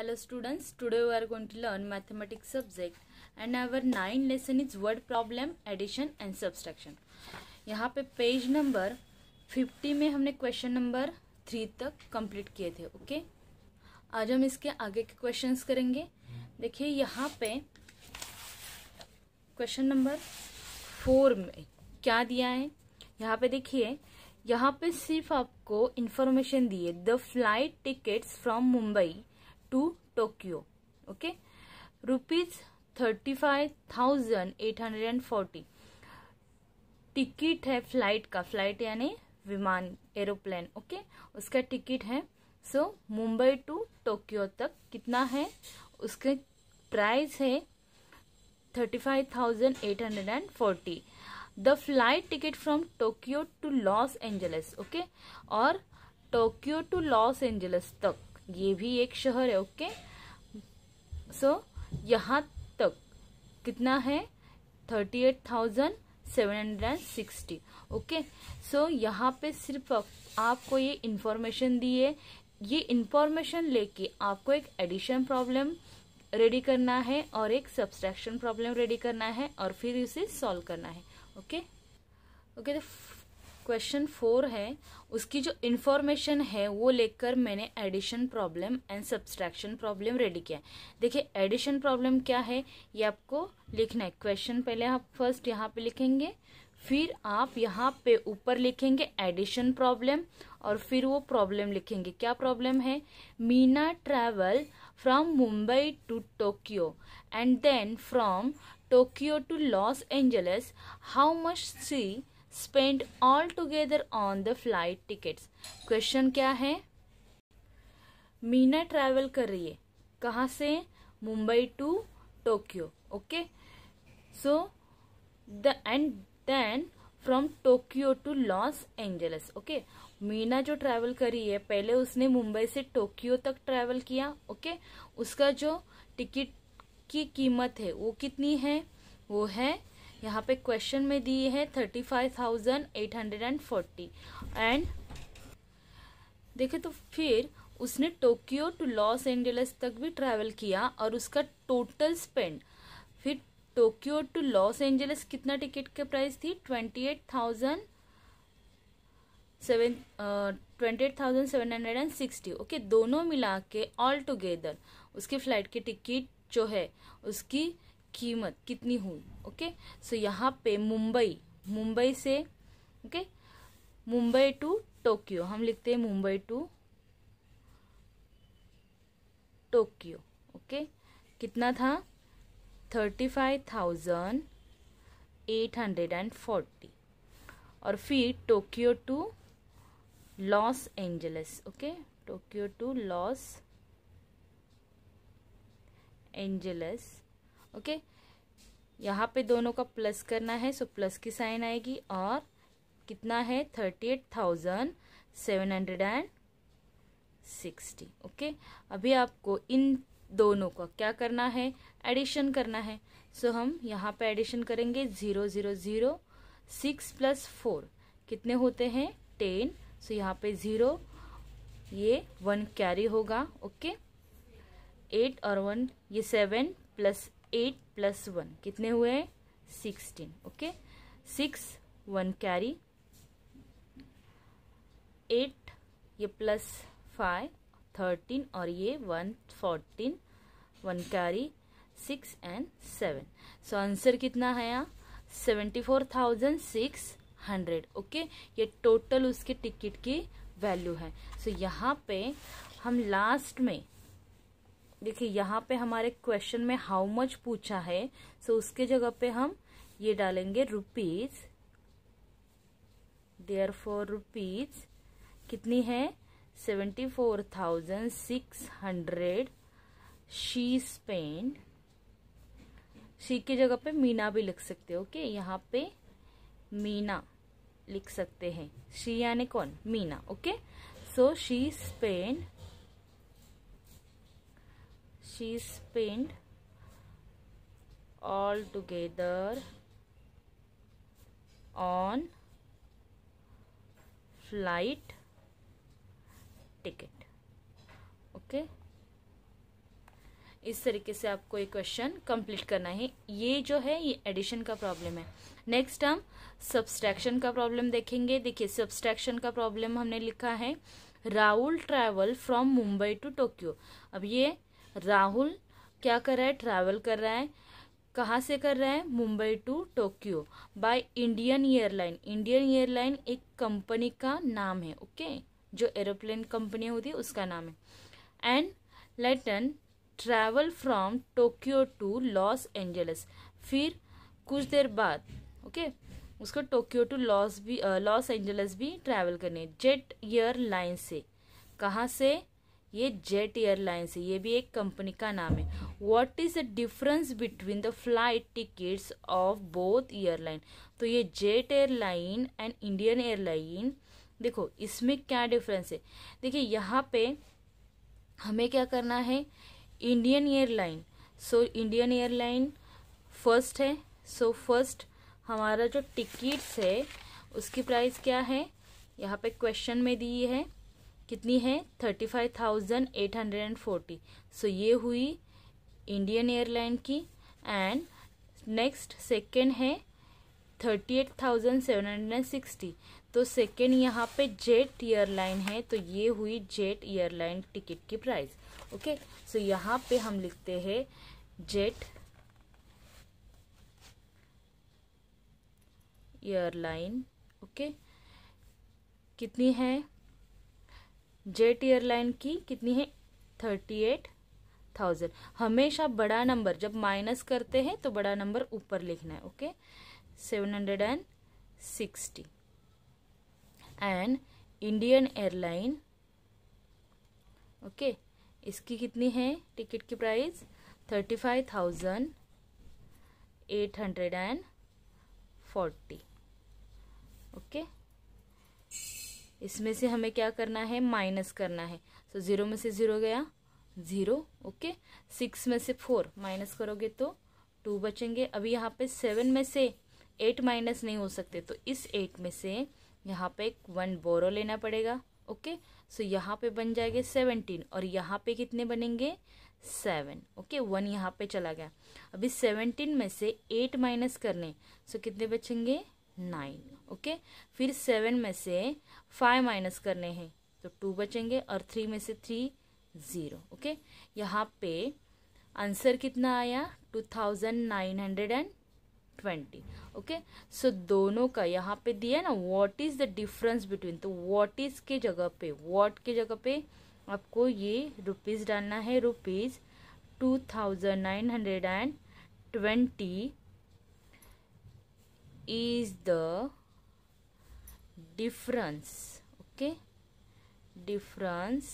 Hello students today we are going to learn mathematics subject and our nine lesson is word problem addition and subtraction यहाँ पे page number 50 में हमने question number three तक complete किए थे okay आज हम इसके आगे के क्वेश्चंस करेंगे देखिए यहाँ पे क्वेश्चन नंबर फोर में क्या दिया है यहाँ पे देखिए यहाँ पे सिर्फ आपको इन्फॉर्मेशन दिए the flight tickets from Mumbai to Tokyo okay rupees thirty five thousand eight hundred and forty ticket है फ्लाइट का फ्लाइट यानी विमान एरोप्लेन ओके उसका टिकट है सो मुंबई टू टोक्यो तक कितना है उसके प्राइस है thirty five thousand eight hundred and forty the flight ticket from Tokyo to Los Angeles okay और टोक्यो टू लॉस एंजल्स तक ये भी एक शहर है ओके सो यहाँ तक कितना है thirty eight thousand seven hundred and sixty okay so यहाँ पे सिर्फ आपको ये इन्फॉर्मेशन दी है ये इन्फॉर्मेशन लेके आपको एक एडिशन प्रॉब्लम रेडी करना है और एक सब्सट्रैक्शन प्रॉब्लम रेडी करना है और फिर उसे सॉल्व करना है ओके ओके तो क्वेश्चन फोर है उसकी जो इन्फॉर्मेशन है वो लेकर मैंने addition problem and subtraction problem ready किया देखिए एडिशन प्रॉब्लम क्या है ये आपको लिखना है क्वेश्चन पहले आप फर्स्ट यहाँ पे लिखेंगे फिर आप यहाँ पे ऊपर लिखेंगे एडिशन प्रॉब्लम और फिर वो प्रॉब्लम लिखेंगे क्या प्रॉब्लम है Meena travel from Mumbai to Tokyo and then from Tokyo to Los Angeles how much she spend all together on the flight tickets question क्या है मीना ट्रैवल कर रही है कहाँ से Mumbai to Tokyo okay so the and then from Tokyo to Los Angeles okay Meena जो travel करी है पहले उसने मुंबई से टोक्यो तक ट्रैवल किया ओके okay? उसका जो टिकट की कीमत है वो कितनी है वो है यहाँ पे क्वेश्चन में दिए हैं thirty five thousand eight hundred and forty and देखे तो फिर उसने टोक्यो टू लॉस एंजल्स तक भी ट्रैवल किया और उसका टोटल स्पेंड फिर टोक्यो टू लॉस एंजल्स कितना टिकट का प्राइस थी twenty eight thousand seven twenty eight thousand seven hundred and sixty okay दोनों मिला के ऑल टुगेदर उसकी फ्लाइट की टिकट जो है उसकी कीमत कितनी हुई ओके सो यहाँ पे मुंबई मुंबई से ओके मुंबई टू टोक्यो हम लिखते हैं मुंबई टू टोक्यो ओके कितना था thirty five thousand eight hundred and forty और फिर Tokyo to Los Angeles okay Tokyo to Los Angeles okay यहाँ पे दोनों का प्लस करना है सो प्लस की साइन आएगी और कितना है thirty eight thousand seven hundred and sixty okay अभी आपको इन दोनों का क्या करना है एडिशन करना है सो so, हम यहाँ पे एडिशन करेंगे zero zero zero six plus four कितने होते हैं टेन सो so, यहाँ पे ज़ीरो ये वन कैरी होगा ओके एट और वन ये seven plus eight plus one कितने हुए हैं sixteen okay six one carry eight ये प्लस फाइव थर्टीन और ये one fourteen one carry six and seven so answer कितना है यहाँ seventy four thousand six hundred okay ये टोटल उसके टिकट की वैल्यू है सो so, यहाँ पे हम लास्ट में देखिए यहाँ पे हमारे क्वेश्चन में हाउ मच पूछा है सो उसके जगह पे हम ये डालेंगे रुपीज देयर फॉर रुपीज कितनी है seventy four thousand six hundred she spend she की जगह पे मीना भी लिख सकते हो ओके यहाँ पे मीना लिख सकते हैं शी यानी कौन Meena okay so she spend she is pinned all together on flight ticket okay okay? इस तरीके से आपको ये क्वेश्चन कंप्लीट करना है ये जो है ये एडिशन का प्रॉब्लम है नेक्स्ट हम सब्सट्रैक्शन का प्रॉब्लम देखेंगे देखिए सब्सट्रैक्शन का प्रॉब्लम हमने लिखा है Rahul travel from Mumbai to Tokyo अब ये राहुल क्या कर रहा है ट्रैवल कर रहा है कहाँ से कर रहा है Mumbai to Tokyo by Indian airline Indian airline एक कंपनी का नाम है ओके जो एरोप्लेन कंपनी होती है उसका नाम है and later travel from Tokyo to Los Angeles फिर कुछ देर बाद ओके उसको टोक्यो टू लॉस भी लॉस एंजल्स भी ट्रैवल करनी है जेट एयरलाइन से कहाँ से ये जेट एयरलाइंस है ये भी एक कंपनी का नाम है what is the difference between the flight tickets of both airline तो ये Jet airline and Indian airline देखो इसमें क्या डिफरेंस है देखिए यहाँ पे हमें क्या करना है Indian airline so Indian airline first है सो so फर्स्ट हमारा जो टिकट्स है उसकी प्राइस क्या है यहाँ पे क्वेश्चन में दी है कितनी है thirty five thousand eight hundred and forty so ये हुई इंडियन एयरलाइन की एंड नेक्स्ट सेकेंड है thirty eight thousand seven hundred and sixty तो सेकेंड यहाँ पे जेट एयरलाइन है तो ये हुई जेट एयरलाइन टिकट की प्राइस ओके सो यहाँ पे हम लिखते हैं जेट एयरलाइन ओके कितनी है जेट एयरलाइन की कितनी है थर्टी एट थाउजेंड हमेशा बड़ा नंबर जब माइनस करते हैं तो बड़ा नंबर ऊपर लिखना है okay seven hundred and sixty and Indian airline okay इसकी कितनी है टिकट की price thirty five thousand eight hundred and forty okay इसमें से हमें क्या करना है माइनस करना है सो तो so, ज़ीरो में से ज़ीरो गया ज़ीरो ओके सिक्स में से फोर माइनस करोगे तो टू बचेंगे अभी यहाँ पे सेवन में से एट माइनस नहीं हो सकते तो इस एट में से यहाँ पे एक वन बोरो लेना पड़ेगा ओके सो यहाँ पे बन जाएंगे सेवनटीन और यहाँ पे कितने बनेंगे सेवन ओके वन यहाँ पे चला गया अभी सेवनटीन में से एट माइनस करने सो so, कितने बचेंगे नाइन ओके फिर सेवन में से फाइव माइनस करने हैं तो टू बचेंगे और थ्री में से थ्री ज़ीरो ओके यहाँ पे आंसर कितना आया two thousand nine hundred and twenty okay so दोनों का यहाँ पे दिया ना what is the difference between तो व्हाट इज़ के जगह पे व्हाट के जगह पे आपको ये रुपीज़ डालना है rupees two thousand nine hundred and twenty is the difference okay difference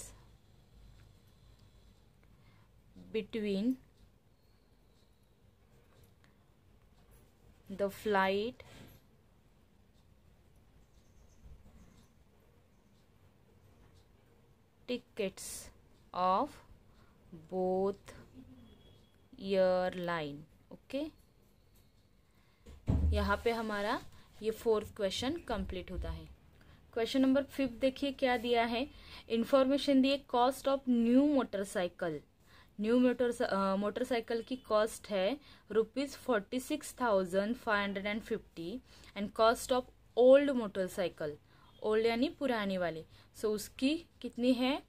between the flight tickets of both airline okay यहाँ पे हमारा ये फोर्थ क्वेश्चन कंप्लीट होता है क्वेश्चन नंबर फिफ्थ देखिए क्या दिया है इन्फॉर्मेशन दिए cost of new motorcycle new motor motorcycle की कॉस्ट है rupees forty six thousand five hundred and fifty and cost of old motorcycle old यानी पुरानी वाली सो so, उसकी कितनी है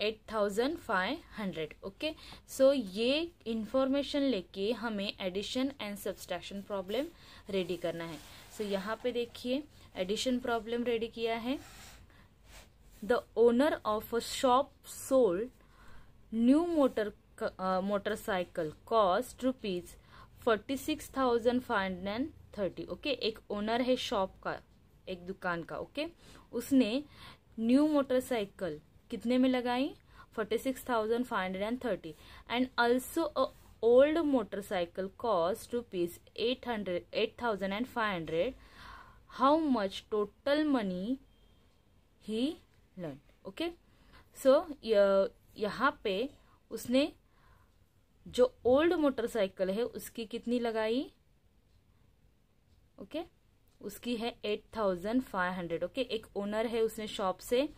eight thousand five hundred okay so ये इन्फॉर्मेशन लेके हमें addition and subtraction problem ready करना है सो so, यहाँ पे देखिए एडिशन प्रॉब्लम रेडी किया है the owner of a shop sold new motor motorcycle cost rupees forty six thousand five hundred and thirty okay एक ओनर है शॉप का एक दुकान का ओके okay? उसने न्यू मोटरसाइकिल कितने में लगाई forty six thousand five hundred and thirty and also old motorcycle cost rupees eight hundred eight thousand and five hundred how much total money he learn okay so यहाँ पे उसने जो old motorcycle है उसकी कितनी लगाई ओके okay? उसकी है eight thousand five hundred okay एक ओनर है उसने शॉप से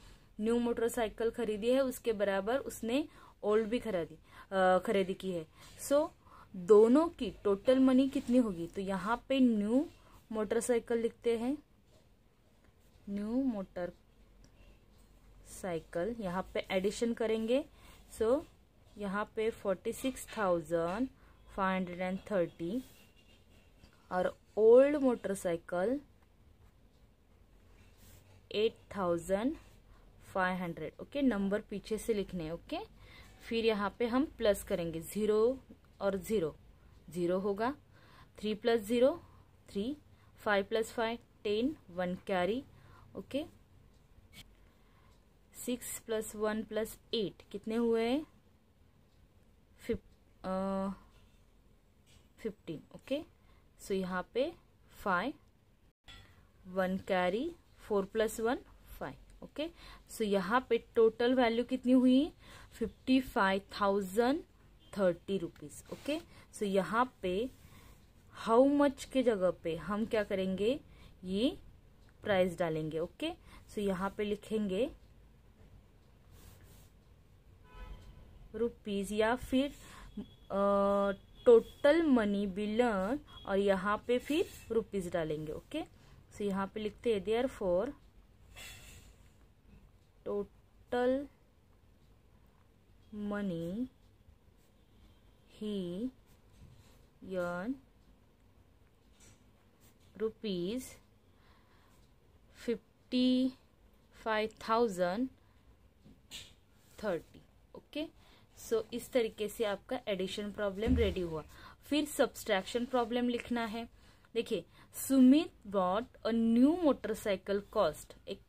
न्यू मोटरसाइकिल खरीदी है उसके बराबर उसने ओल्ड भी खरीदी खरीदी की है सो so, दोनों की टोटल मनी कितनी होगी तो यहाँ पे न्यू मोटरसाइकिल लिखते हैं न्यू मोटर साइकिल यहाँ पे एडिशन करेंगे सो so, यहाँ पे forty six thousand five hundred and thirty और old motorcycle eight thousand five hundred okay number पीछे से लिखने ओके फिर यहाँ पे हम प्लस करेंगे ज़ीरो और ज़ीरो ज़ीरो होगा three plus zero three five plus five ten one carry okay six plus one plus eight कितने हुए हैं फिफ्टीन ओके सो यहाँ पे five one carry four plus one okay so यहाँ पे टोटल वैल्यू कितनी हुई fifty five thousand thirty rupees okay so यहाँ पे हाउ मच के जगह पे हम क्या करेंगे ये प्राइस डालेंगे ओके सो यहाँ पे लिखेंगे रुपीज या फिर टोटल मनी बिलन और यहाँ पे फिर रुपीज डालेंगे ओके सो यहाँ पे लिखते हैं therefore total money earn rupees fifty five thousand thirty okay so इस तरीके से आपका एडिशन प्रॉब्लम रेडी हुआ फिर सब्सट्रैक्शन प्रॉब्लम लिखना है देखिए Sumit bought a new motorcycle cost एक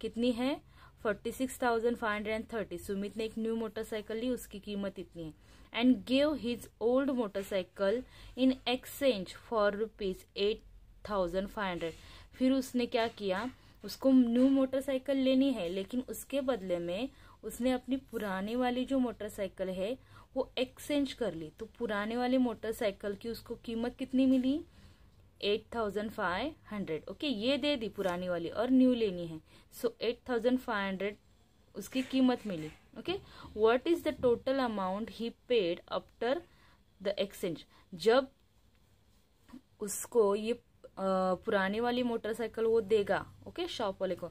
कितनी है forty six thousand five hundred and thirty Sumit ने एक न्यू मोटरसाइकिल ली उसकी कीमत इतनी है and gave his old motorcycle in exchange for rupees eight thousand five hundred फिर उसने क्या किया उसको न्यू मोटरसाइकिल लेनी है लेकिन उसके बदले में उसने अपनी पुराने वाली जो मोटरसाइकिल है वो एक्सचेंज कर ली तो पुराने वाली मोटरसाइकिल की उसको कीमत कितनी मिली eight thousand five hundred okay ये दे दी पुरानी वाली और न्यू लेनी है so eight thousand five hundred उसकी कीमत मिली okay what is the total amount he paid after the exchange जब उसको ये पुरानी वाली मोटरसाइकिल वो देगा ओके शॉप वाले को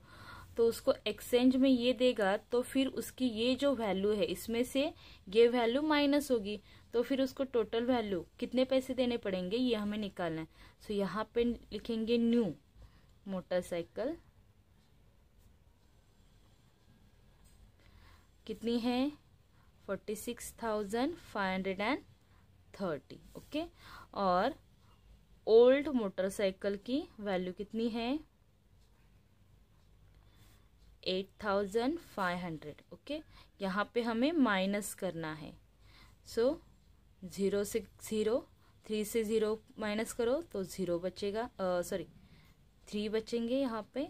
तो उसको एक्सचेंज में ये देगा तो फिर उसकी ये जो वैल्यू है इसमें से ये वैल्यू माइनस होगी तो फिर उसको टोटल वैल्यू कितने पैसे देने पड़ेंगे ये हमें निकालना है सो so, यहाँ पे लिखेंगे न्यू मोटरसाइकिल कितनी है forty six thousand five hundred and thirty okay और ओल्ड मोटरसाइकिल की वैल्यू कितनी है eight thousand five hundred okay यहाँ पे हमें माइनस करना है सो so, ज़ीरो से ज़ीरो थ्री से ज़ीरो माइनस करो तो ज़ीरो बचेगा सॉरी थ्री बचेंगे यहाँ पे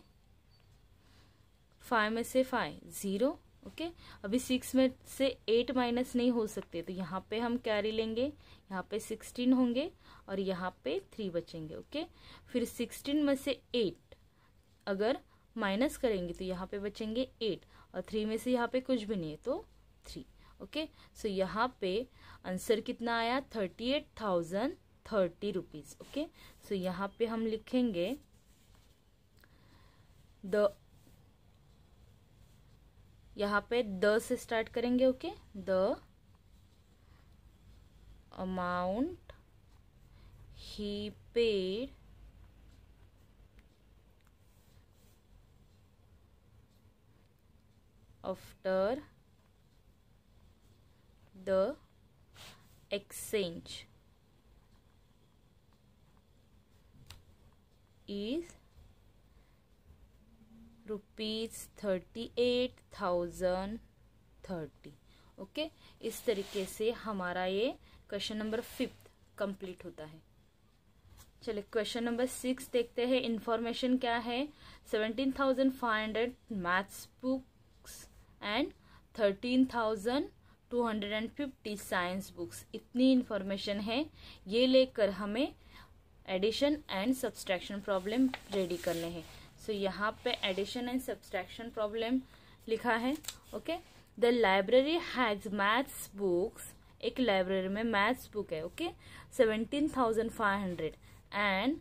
फाइव में से फाइव ज़ीरो ओके अभी सिक्स में से एट माइनस नहीं हो सकते तो यहाँ पे हम कैरी लेंगे यहाँ पे सिक्सटीन होंगे और यहाँ पे थ्री बचेंगे ओके फिर सिक्सटीन में से एट अगर माइनस करेंगे तो यहाँ पे बचेंगे एट और थ्री में से यहाँ पे कुछ भी नहीं है तो थ्री ओके सो यहाँ पे आंसर कितना आया thirty eight thousand thirty rupees okay so यहाँ पे हम लिखेंगे द यहाँ पे द से स्टार्ट करेंगे okay the amount he paid after the exchange is rupees thirty eight thousand thirty okay इस तरीके से हमारा ये क्वेश्चन नंबर फिफ्थ कंप्लीट होता है चलिए क्वेश्चन नंबर सिक्स देखते हैं इन्फॉर्मेशन क्या है seventeen thousand five hundred maths books and thirteen thousand 250 science books इतनी इन्फॉर्मेशन है ये लेकर हमें addition and subtraction problem ready करने हैं सो so, यहाँ पे एडिशन एंड सब्सट्रैक्शन प्रॉब्लम लिखा है okay the library has maths books एक लाइब्रेरी में मैथ्स बुक है okay seventeen thousand five hundred and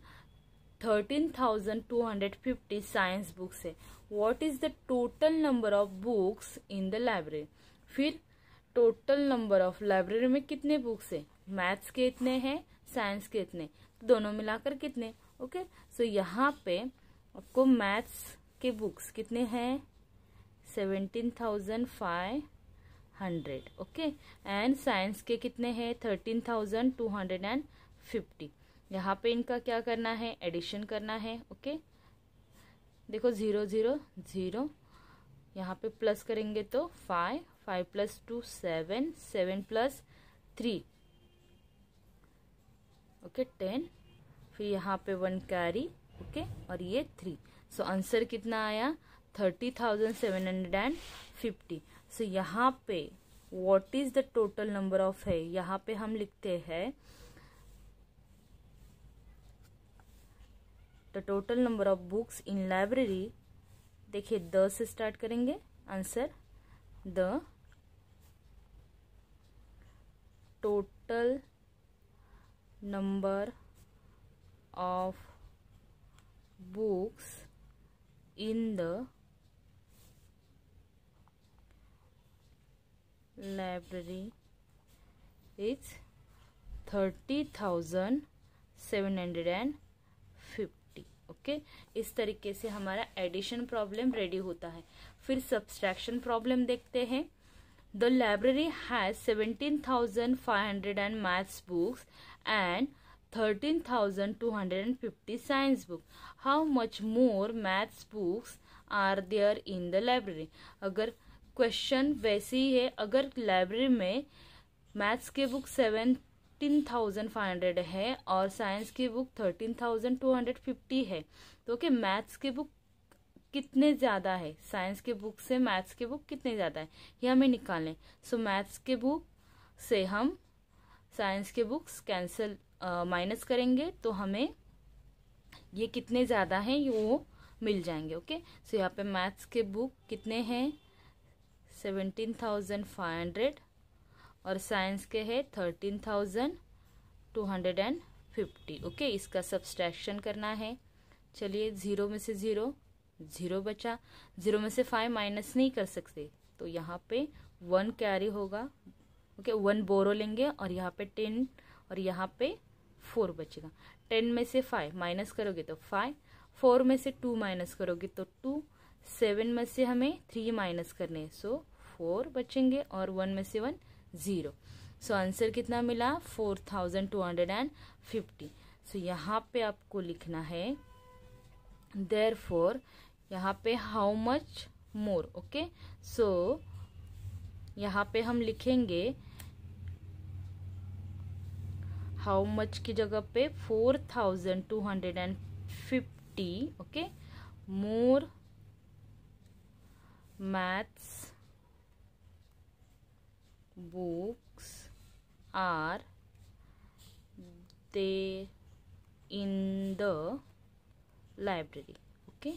thirteen thousand two hundred fifty science books है what is the total number of books in the library फिर total number of library में कितने books है maths के इतने हैं science के इतने तो दोनों मिलाकर कितने ओके सो so, यहाँ पे आपको मैथ्स के बुक्स कितने हैं seventeen thousand five hundred okay and science के कितने हैं thirteen thousand two hundred and fifty यहाँ पे इनका क्या करना है एडिशन करना है ओके okay? देखो ज़ीरो ज़ीरो ज़ीरो यहाँ पे प्लस करेंगे तो five five plus two seven seven plus three okay ten फिर यहाँ पे वन कैरी ओके और ये थ्री सो आंसर कितना आया thirty thousand seven hundred and fifty so यहाँ पे what is the total number of है यहाँ पे हम लिखते हैं the total number of books in library देखिए द से स्टार्ट करेंगे answer the total number of books in the library is 30,750 okay इस तरीके से हमारा एडिशन प्रॉब्लम रेडी होता है फिर सब्सट्रैक्शन प्रॉब्लम देखते हैं The library has 17,500 maths books and 13,250 science books. How much more maths books are there in the library? अगर क्वेश्चन वैसे ही है अगर लाइब्रेरी में मैथ्स के book seven thirteen thousand five hundred है और साइंस की book thirteen thousand two hundred fifty है तो ओके मैथ्स की बुक कितने ज़्यादा है साइंस के बुक से मैथ्स के बुक कितने ज़्यादा है ये हमें निकालें सो मैथ्स के बुक से हम साइंस के बुक्स कैंसिल माइनस करेंगे तो हमें ये कितने ज़्यादा हैं ये वो मिल जाएंगे ओके सो यहाँ पे मैथ्स के बुक कितने हैं सेवेंटीन थाउजेंड फाइव हंड्रेड और साइंस के है thirteen thousand two hundred and fifty okay इसका सब्सट्रैक्शन करना है चलिए ज़ीरो में से ज़ीरो जीरो बचा जीरो में से फाइव माइनस नहीं कर सकते तो यहाँ पे वन कैरी होगा ओके वन बोरो लेंगे और यहाँ पे टेन और यहाँ पे फोर बचेगा टेन में से फाइव माइनस करोगे तो फाइव फोर में से टू माइनस करोगे तो टू सेवन में से हमें थ्री माइनस करने सो फोर बचेंगे और वन में से वन ज़ीरो सो आंसर कितना मिला four thousand two hundred and fifty so यहाँ पे आपको लिखना है देर फोर यहाँ पे how much more okay so यहाँ पे हम लिखेंगे हाउ मच की जगह पे four thousand two hundred and fifty okay more maths books are they in the library okay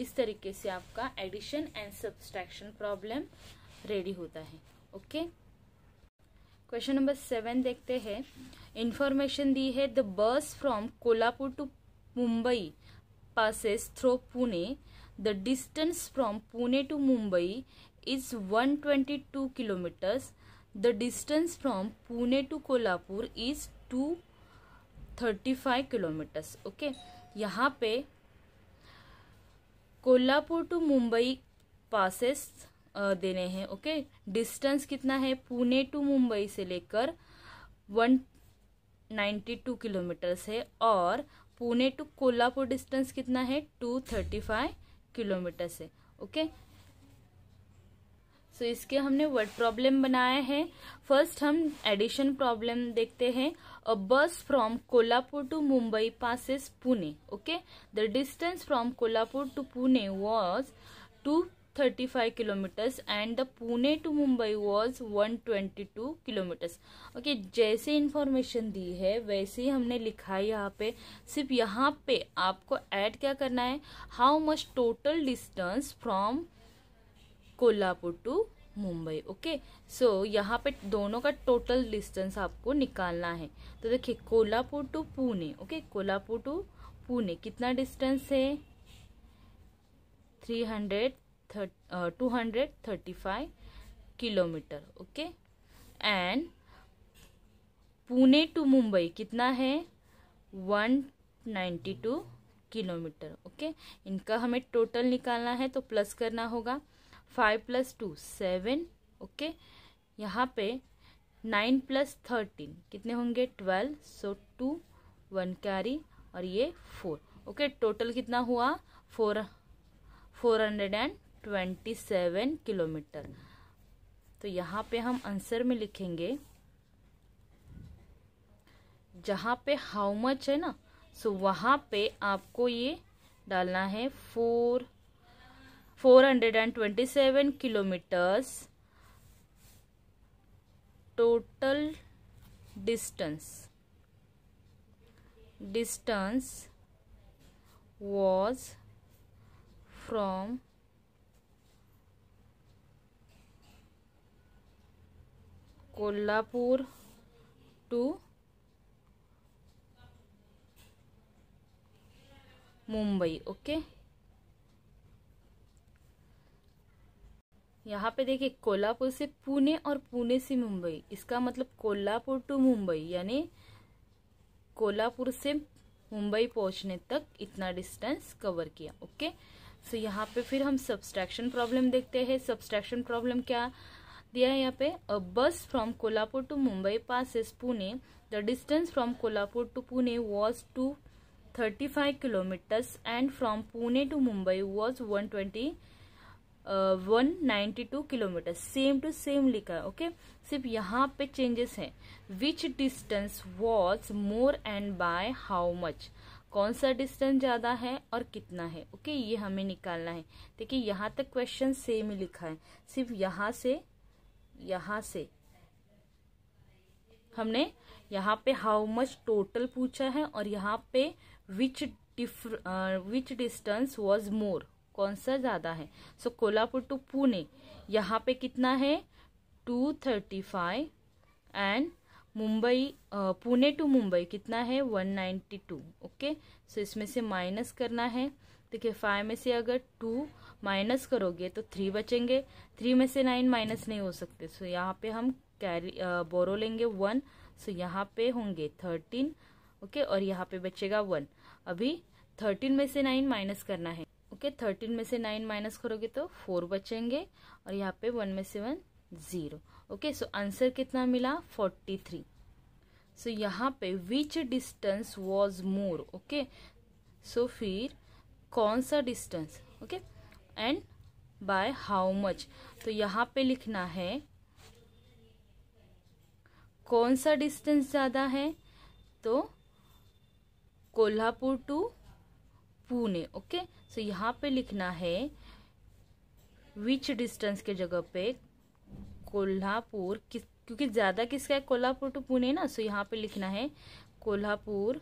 इस तरीके से आपका addition and subtraction problem ready होता है ओके क्वेश्चन नंबर सेवन देखते हैं इंफॉर्मेशन दी है the bus from Kolhapur to Mumbai passes through Pune the distance from Pune to Mumbai is one twenty two kilometres the distance from Pune to Kolhapur is two thirty five kilometres okay यहाँ पे Kolhapur to Mumbai passes देने हैं okay distance कितना है Pune to Mumbai से लेकर one ninety to kilometres है और पुणे टू कोल्हापुर डिस्टेंस कितना है टू थर्टी फाइव किलोमीटर्स है ओके सो तो so, इसके हमने वर्ड प्रॉब्लम बनाया है फर्स्ट हम एडिशन प्रॉब्लम देखते हैं a bus from Kolhapur to Mumbai passes Pune okay the distance from Kolhapur to Pune was two thirty five kilometres and the Pune to Mumbai was one twenty two kilometres okay जैसे information दी है वैसे ही हमने लिखा है यहाँ पे सिर्फ यहाँ पे आपको ऐड क्या करना है how much total distance from Kolhapur to Mumbai okay so यहाँ पे दोनों का टोटल डिस्टेंस आपको निकालना है तो देखिए Kolhapur to Pune okay Kolhapur to Pune कितना डिस्टेंस है three hundred thirty two hundred thirty five kilometre okay and Pune to Mumbai कितना है one ninety two kilometre okay इनका हमें टोटल निकालना है तो प्लस करना होगा five plus two seven okay यहाँ पे नाइन प्लस थर्टीन कितने होंगे twelve so two one carry और ये फोर ओके टोटल कितना हुआ four four hundred and twenty seven kilometre तो यहाँ पे हम आंसर में लिखेंगे जहाँ पे हाउ मच है ना सो वहाँ पे आपको ये डालना है four 427 kilometers total distance distance was from Kolhapur to Mumbai okay यहाँ पे देखिए कोल्हापुर से पुणे और पुणे से मुंबई इसका मतलब कोल्हापुर टू मुंबई यानी कोल्हापुर से मुंबई पहुँचने तक इतना डिस्टेंस कवर किया ओके सो so, यहाँ पे फिर हम सब्सट्रैक्शन प्रॉब्लम देखते हैं सब्सट्रैक्शन प्रॉब्लम क्या दिया है यहाँ पे a bus from Kolhapur to Mumbai passes Pune the distance from Kolhapur to Pune was two thirty five kilometres and from Pune to Mumbai was one twenty one ninety two kilometre same to same लिखा है okay सिर्फ यहाँ पे चेंजेस हैं which distance was more and by how much कौन सा distance ज़्यादा है और कितना है ओके ये हमें निकालना है देखिए यहाँ तक क्वेश्चन सेम ही लिखा है सिर्फ यहाँ से यहाँ से हमने यहाँ पे हाउ मच टोटल पूछा है और यहाँ पे which differ which distance was more कौन सा ज़्यादा है so so, Kolhapur to Pune यहाँ पे कितना है two thirty five and Mumbai Pune to Mumbai कितना है one ninety two okay so इसमें से माइनस करना है देखिए फाइव में से अगर टू माइनस करोगे तो थ्री बचेंगे थ्री में से नाइन माइनस नहीं हो सकते सो so, यहाँ पे हम कैरी बोरो लेंगे वन सो so, यहाँ पे होंगे थर्टीन ओके okay, और यहाँ पे बचेगा वन अभी थर्टीन में से नाइन माइनस करना है ओके थर्टीन में से नाइन माइनस करोगे तो फोर बचेंगे और यहाँ पे वन में से one zero okay so answer कितना मिला फोर्टी थ्री सो यहाँ पे which distance was more okay so फिर कौन सा distance okay and by how much तो यहाँ पे लिखना है कौन सा डिस्टेंस ज़्यादा है तो Kolhapur to Pune okay so so, यहाँ पे लिखना है विच डिस्टेंस के जगह पे कोल्हापुर किस क्योंकि ज़्यादा किसका है कोल्हापुर टू पुणे ना सो so, यहाँ पे लिखना है Kolhapur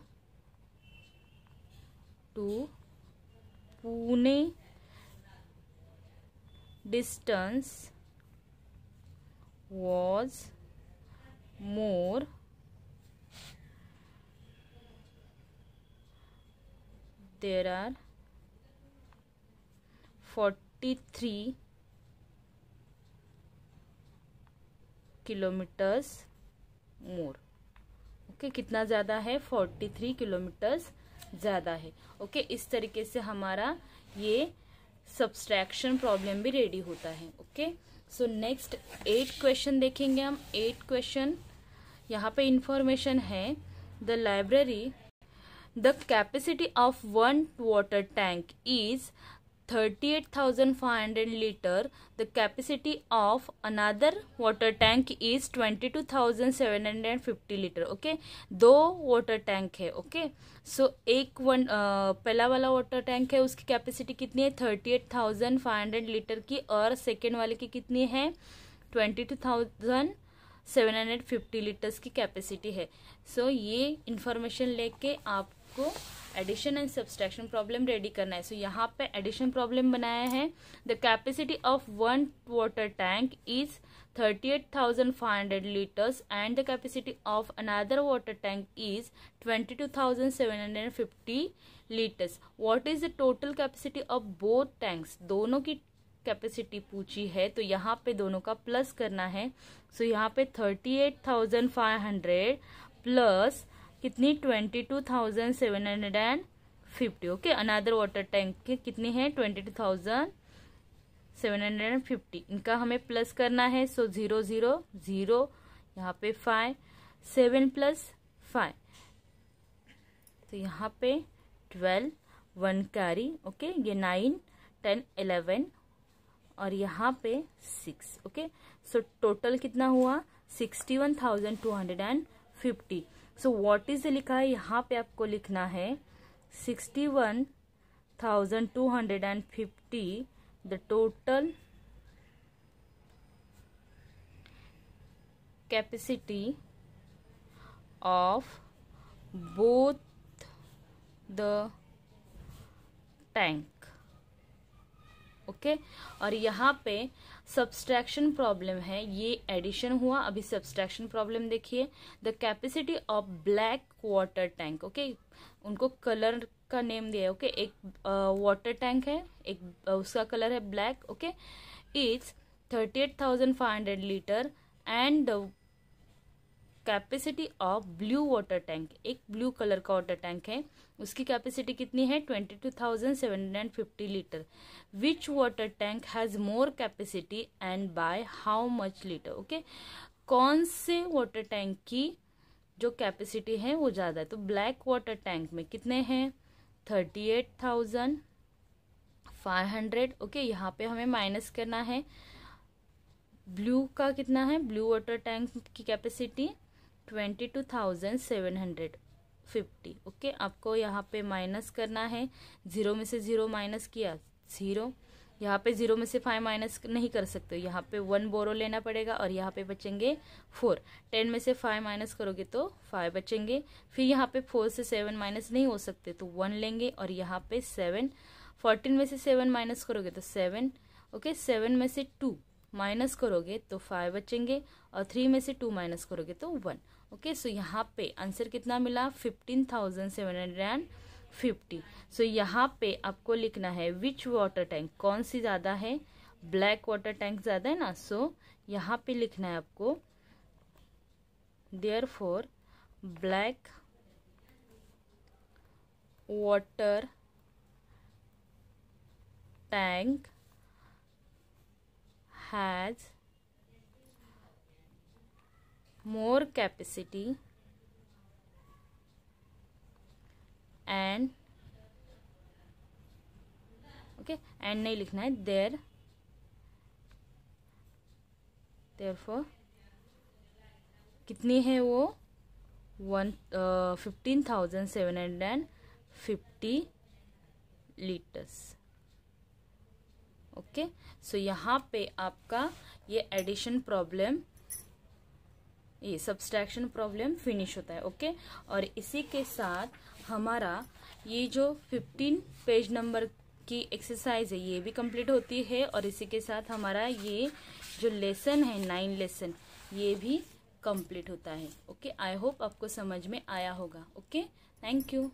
to Pune distance was more there are forty three kilometres more okay कितना ज़्यादा है फोर्टी थ्री किलोमीटर्स ज़्यादा है ओके okay, इस तरीके से हमारा ये सब्सट्रैक्शन प्रॉब्लम भी रेडी होता है okay so next eight question देखेंगे हम एट क्वेश्चन यहाँ पे इंफॉर्मेशन है the library the capacity of one water tank is 38,500 liter, the capacity of another water tank is 22,750 liter. Okay, दो water tank है. Okay, so एक one पहला वाला water tank है उसकी capacity कितनी है 38,500 liter की और second वाले की कितनी है 22,000 750 लीटर्स की कैपेसिटी है सो so, ये इन्फॉर्मेशन लेके आप आपको addition and subtraction problem ready करना है सो so, यहाँ पे एडिशन प्रॉब्लम बनाया है the capacity of one water tank is thirty eight thousand five hundred litres and the capacity of another water tank is twenty two thousand seven hundred fifty litres what is the total capacity of both tanks दोनों की capacity पूछी है तो यहाँ पे दोनों का plus करना है सो so, यहाँ पे thirty eight thousand five hundred plus कितनी twenty two thousand seven hundred and fifty okay another water tank के कितने हैं twenty two thousand seven hundred and fifty इनका हमें प्लस करना है सो ज़ीरो ज़ीरो ज़ीरो यहाँ पे फाइव सेवन प्लस फाइव तो यहाँ पे ट्वेल्व वन कैरी ओके ये नाइन टेन एलेवन और यहाँ पे सिक्स ओके सो टोटल कितना हुआ sixty one thousand two hundred and fifty so what is लिखा है यहाँ पे आपको लिखना है sixty one thousand two hundred and fifty the total capacity of both the tank okay और यहाँ पे सब्सट्रैक्शन प्रॉब्लम है ये एडिशन हुआ अभी सब्सट्रैक्शन प्रॉब्लम देखिए the capacity of black water tank okay उनको कलर का नेम दिया है ओके okay? एक वाटर uh, टैंक है एक uh, उसका कलर है black okay it's thirty eight thousand five hundred litre and capacity of blue water tank एक ब्लू कलर का वाटर टैंक है उसकी कैपेसिटी कितनी है twenty two thousand seven hundred and fifty litre which water tank has more capacity and by how much litre okay कौन से water tank की जो कैपेसिटी है वो ज़्यादा है तो ब्लैक वाटर टैंक में कितने हैं thirty eight thousand five hundred okay यहाँ पे हमें माइनस करना है ब्लू का कितना है ब्लू वाटर टैंक की capacity twenty two thousand seven hundred fifty okay आपको यहाँ पे माइनस करना है ज़ीरो में से ज़ीरो माइनस किया ज़ीरो यहाँ पे ज़ीरो में से फाइव माइनस नहीं कर सकते हो यहाँ पे वन बोरो लेना पड़ेगा और यहाँ पे बचेंगे फोर टेन में से फाइव माइनस करोगे तो फाइव बचेंगे फिर यहाँ पे फोर से सेवन माइनस नहीं हो सकते तो वन लेंगे और यहाँ पे सेवन फोर्टीन में से सेवन माइनस करोगे तो सेवन ओके सेवन में से टू माइनस करोगे तो फाइव बचेंगे और थ्री में से टू माइनस करोगे तो वन ओके सो यहाँ पे आंसर कितना मिला fifteen thousand seven hundred and fifty so यहाँ पे आपको लिखना है विच वाटर टैंक कौन सी ज़्यादा है ब्लैक वाटर टैंक ज़्यादा है ना सो so, यहाँ पे लिखना है आपको therefore black water tank has more capacity and okay okay? And नहीं लिखना है देर देयरफॉर कितनी है वो one fifteen thousand seven hundred and fifty litres okay so यहाँ पे आपका ये एडिशन प्रॉब्लम ये सब्सट्रैक्शन प्रॉब्लम फिनिश होता है ओके और इसी के साथ हमारा ये जो 15 पेज नंबर की एक्सरसाइज है ये भी कंप्लीट होती है और इसी के साथ हमारा ये जो लेसन है नाइन लेसन ये भी कंप्लीट होता है ओके आई होप आपको समझ में आया होगा ओके थैंक यू